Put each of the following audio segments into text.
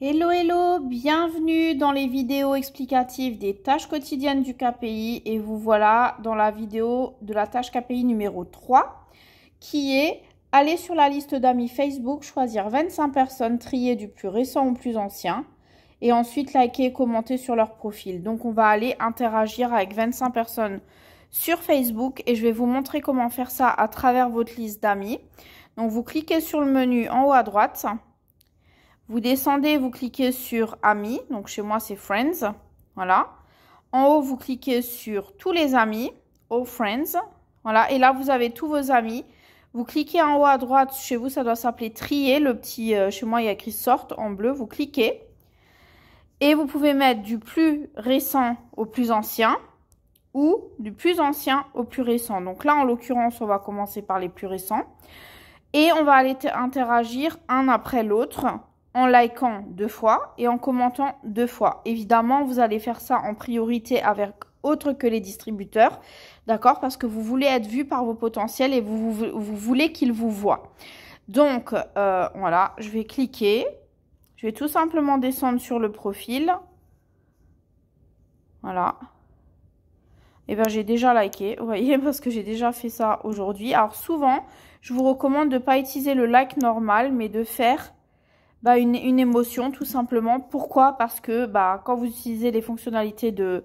Hello hello, bienvenue dans les vidéos explicatives des tâches quotidiennes du KPI et vous voilà dans la vidéo de la tâche KPI numéro 3 qui est aller sur la liste d'amis Facebook, choisir 25 personnes triées du plus récent au plus ancien et ensuite liker et commenter sur leur profil. Donc on va aller interagir avec 25 personnes sur Facebook et je vais vous montrer comment faire ça à travers votre liste d'amis. Donc vous cliquez sur le menu en haut à droite. Vous descendez, vous cliquez sur Amis. Donc, chez moi, c'est Friends. Voilà. En haut, vous cliquez sur Tous les amis. All oh, Friends. Voilà. Et là, vous avez tous vos amis. Vous cliquez en haut à droite. Chez vous, ça doit s'appeler Trier. Le petit, euh, chez moi, il y a écrit Sorte en bleu. Vous cliquez. Et vous pouvez mettre du plus récent au plus ancien ou du plus ancien au plus récent. Donc là, en l'occurrence, on va commencer par les plus récents. Et on va aller interagir un après l'autre en likant deux fois et en commentant deux fois. Évidemment, vous allez faire ça en priorité avec autres que les distributeurs, d'accord Parce que vous voulez être vu par vos potentiels et vous, vous, voulez qu'ils vous voient. Donc, euh, voilà, je vais cliquer. Je vais tout simplement descendre sur le profil. Voilà. Et eh bien, j'ai déjà liké, vous voyez, parce que j'ai déjà fait ça aujourd'hui. Alors, souvent, je vous recommande de ne pas utiliser le like normal, mais de faire bah, une, une, émotion tout simplement. Pourquoi Parce que bah, quand vous utilisez les fonctionnalités de,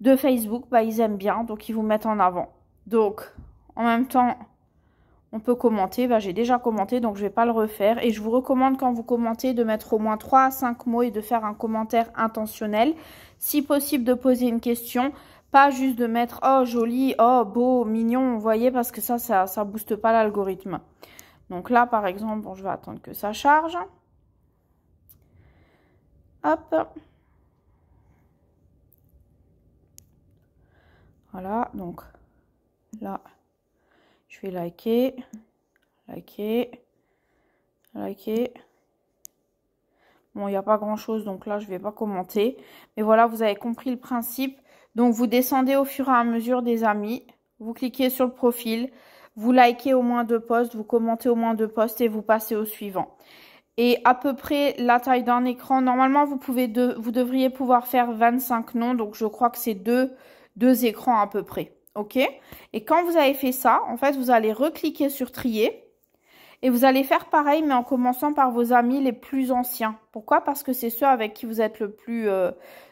de Facebook, bah, ils aiment bien, donc ils vous mettent en avant. Donc en même temps, on peut commenter. Bah, J'ai déjà commenté, donc je ne vais pas le refaire. Et je vous recommande quand vous commentez de mettre au moins 3 à 5 mots et de faire un commentaire intentionnel. Si possible, de poser une question. Pas juste de mettre oh joli, oh beau, mignon, vous voyez, parce que ça, ça ne booste pas l'algorithme. Donc là, par exemple, bon, je vais attendre que ça charge. Voilà, donc là, je vais liker, liker, liker. Bon, il n'y a pas grand-chose, donc là, je ne vais pas commenter. Mais voilà, vous avez compris le principe. Donc, vous descendez au fur et à mesure des amis. Vous cliquez sur le profil. Vous likez au moins deux posts, vous commentez au moins deux posts et vous passez au suivant et à peu près la taille d'un écran. Normalement, vous, pouvez vous devriez pouvoir faire 25 noms, donc je crois que c'est deux, deux écrans à peu près. OK Et quand vous avez fait ça, en fait, vous allez recliquer sur trier. Et vous allez faire pareil, mais en commençant par vos amis les plus anciens. Pourquoi Parce que c'est ceux avec qui vous êtes le plus euh,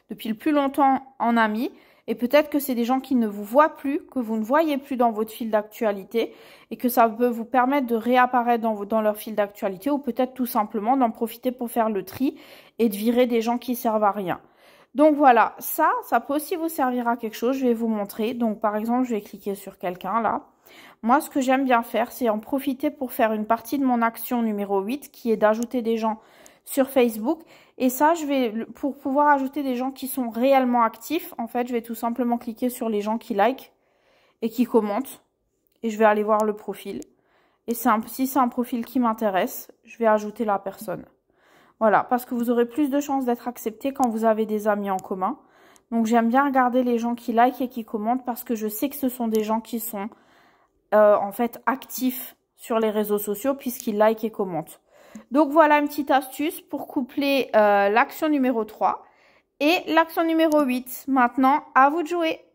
depuis le plus longtemps en amis. Et peut-être que c'est des gens qui ne vous voient plus, que vous ne voyez plus dans votre fil d'actualité, et que ça peut vous permettre de réapparaître dans, leur fil d'actualité, ou peut-être tout simplement d'en profiter pour faire le tri et de virer des gens qui servent à rien. Donc voilà, ça, ça peut aussi vous servir à quelque chose, je vais vous montrer. Donc par exemple, je vais cliquer sur quelqu'un là. Moi, ce que j'aime bien faire, c'est en profiter pour faire une partie de mon action numéro 8, qui est d'ajouter des gens sur Facebook. Et ça, je vais, pour pouvoir ajouter des gens qui sont réellement actifs, en fait, je vais tout simplement cliquer sur les gens qui likent et qui commentent. Et je vais aller voir le profil. Et si c'est un profil qui m'intéresse, je vais ajouter la personne. Voilà, parce que vous aurez plus de chances d'être accepté quand vous avez des amis en commun. Donc j'aime bien regarder les gens qui likent et qui commentent parce que je sais que ce sont des gens qui sont euh, en fait actifs sur les réseaux sociaux puisqu'ils likent et commentent. Donc voilà une petite astuce pour coupler euh, l'action numéro 3 et l'action numéro 8. Maintenant, à vous de jouer